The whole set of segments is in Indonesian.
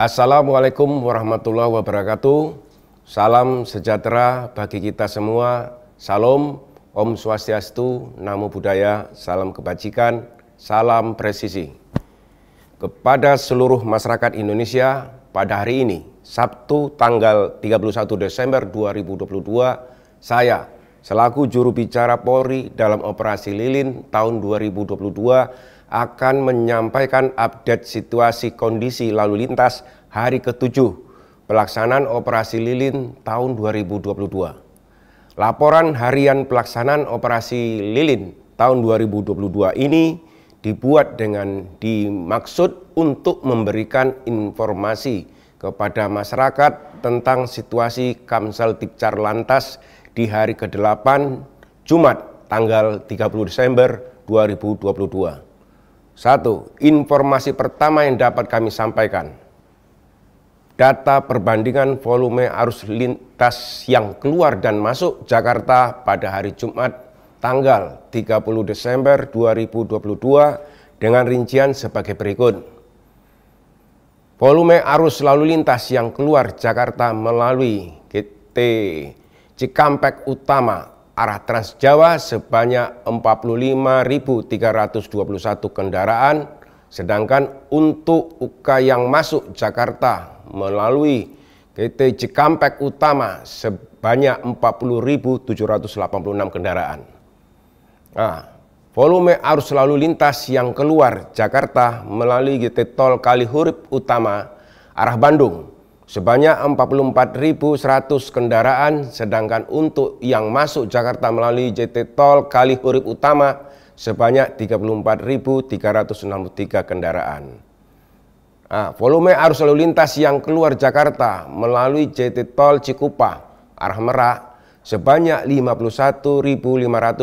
Assalamualaikum warahmatullahi wabarakatuh. Salam sejahtera bagi kita semua. Salam Om Swastiastu, Namo Buddhaya, salam kebajikan, salam presisi. Kepada seluruh masyarakat Indonesia pada hari ini, Sabtu tanggal 31 Desember 2022, saya selaku juru bicara Polri dalam operasi Lilin tahun 2022 akan menyampaikan update situasi kondisi lalu lintas hari ke-7 pelaksanaan operasi lilin tahun 2022. Laporan harian pelaksanaan operasi lilin tahun 2022 ini dibuat dengan dimaksud untuk memberikan informasi kepada masyarakat tentang situasi Kamsel Tipcar Lantas di hari ke-8 Jumat tanggal 30 Desember 2022. Satu, informasi pertama yang dapat kami sampaikan. Data perbandingan volume arus lintas yang keluar dan masuk Jakarta pada hari Jumat tanggal 30 Desember 2022 dengan rincian sebagai berikut. Volume arus lalu lintas yang keluar Jakarta melalui GT Cikampek Utama arah Trans Jawa sebanyak 45.321 kendaraan, sedangkan untuk UK yang masuk Jakarta melalui PT Cikampek Utama sebanyak 40.786 kendaraan. Nah, volume arus lalu lintas yang keluar Jakarta melalui GT Tol Kalihurip Utama arah Bandung sebanyak 44.100 kendaraan sedangkan untuk yang masuk Jakarta melalui JT Tol Kali Huruf Utama sebanyak 34.363 kendaraan. Nah, volume arus lalu lintas yang keluar Jakarta melalui JT Tol Cikupa arah Merak sebanyak 51.598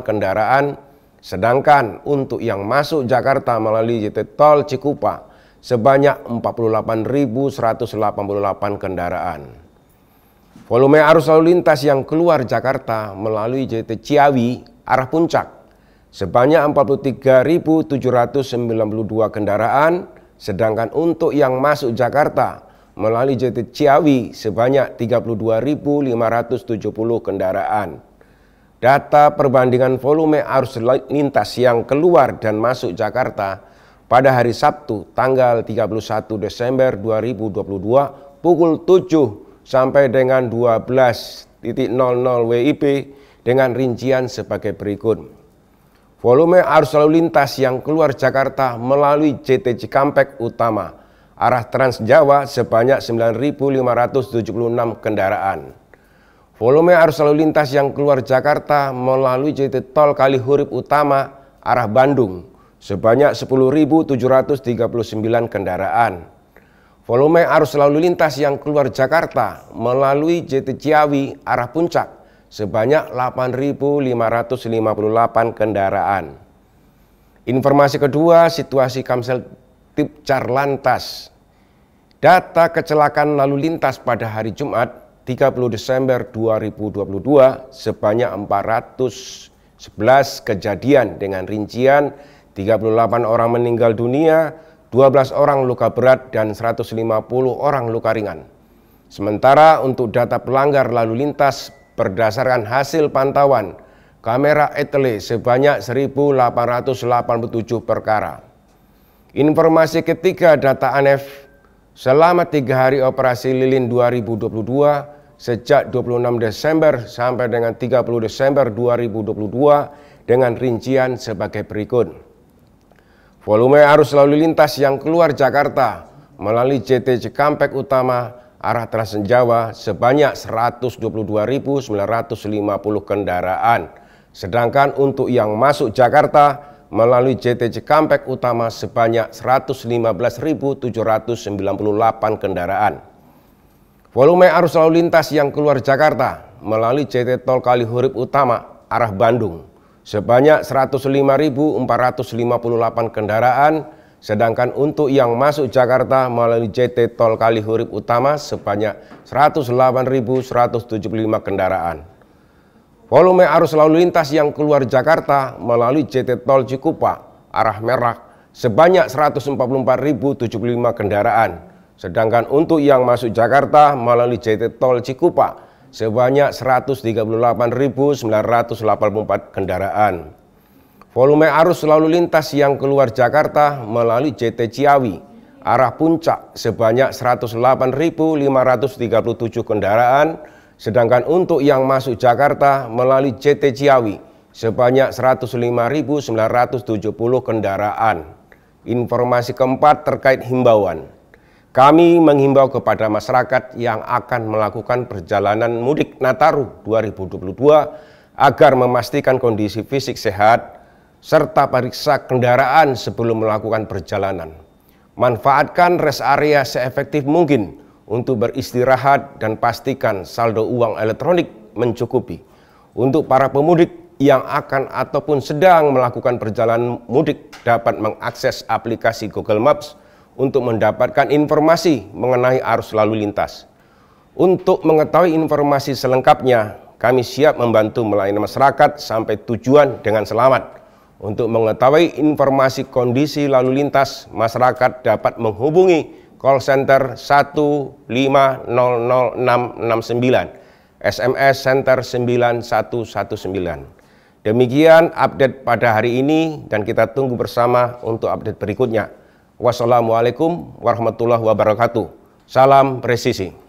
kendaraan sedangkan untuk yang masuk Jakarta melalui JT Tol Cikupa sebanyak 48.188 kendaraan. Volume arus lalu lintas yang keluar Jakarta melalui JT Ciawi arah puncak sebanyak 43.792 kendaraan, sedangkan untuk yang masuk Jakarta melalui JT Ciawi sebanyak 32.570 kendaraan. Data perbandingan volume arus lintas yang keluar dan masuk Jakarta pada hari Sabtu tanggal 31 Desember 2022 pukul 7 sampai dengan 12.00 WIB dengan rincian sebagai berikut. Volume arus lalu lintas yang keluar Jakarta melalui JT Cikampek Utama arah Trans Jawa sebanyak 9.576 kendaraan. Volume arus lalu lintas yang keluar Jakarta melalui JT Tol Kalihurip Utama arah Bandung sebanyak 10.739 kendaraan. Volume arus lalu lintas yang keluar Jakarta melalui JT Ciawi arah puncak sebanyak 8.558 kendaraan. Informasi kedua, situasi Kamsel Tip Carlantas. Data kecelakaan lalu lintas pada hari Jumat 30 Desember 2022 sebanyak 411 kejadian dengan rincian 38 orang meninggal dunia, 12 orang luka berat dan 150 orang luka ringan. Sementara untuk data pelanggar lalu lintas berdasarkan hasil pantauan kamera etele sebanyak 1887 perkara. Informasi ketiga data ANEF selama tiga hari operasi lilin 2022 sejak 26 Desember sampai dengan 30 Desember 2022 dengan rincian sebagai berikut. Volume arus lalu lintas yang keluar Jakarta melalui JT Cikampek Utama arah Transjawa sebanyak 122.950 kendaraan. Sedangkan untuk yang masuk Jakarta melalui JT Cikampek Utama sebanyak 115.798 kendaraan. Volume arus lalu lintas yang keluar Jakarta melalui JT Tol Kalihurip Utama arah Bandung sebanyak 105.458 kendaraan, sedangkan untuk yang masuk Jakarta melalui JT Tol Kalihurip Utama sebanyak 108.175 kendaraan. Volume arus lalu lintas yang keluar Jakarta melalui JT Tol Cikupa arah Merak sebanyak 144.075 kendaraan. Sedangkan untuk yang masuk Jakarta melalui JT Tol Cikupa sebanyak 138.984 kendaraan. Volume arus lalu lintas yang keluar Jakarta melalui JT Ciawi arah puncak sebanyak 108.537 kendaraan, sedangkan untuk yang masuk Jakarta melalui JT Ciawi sebanyak 105.970 kendaraan. Informasi keempat terkait himbauan. Kami menghimbau kepada masyarakat yang akan melakukan perjalanan mudik Nataru 2022 agar memastikan kondisi fisik sehat serta periksa kendaraan sebelum melakukan perjalanan. Manfaatkan rest area seefektif mungkin untuk beristirahat dan pastikan saldo uang elektronik mencukupi. Untuk para pemudik yang akan ataupun sedang melakukan perjalanan mudik dapat mengakses aplikasi Google Maps untuk mendapatkan informasi mengenai arus lalu lintas. Untuk mengetahui informasi selengkapnya, kami siap membantu melayani masyarakat sampai tujuan dengan selamat. Untuk mengetahui informasi kondisi lalu lintas, masyarakat dapat menghubungi call center 1500669, SMS center 9119. Demikian update pada hari ini dan kita tunggu bersama untuk update berikutnya. Wassalamualaikum warahmatullahi wabarakatuh. Salam presisi.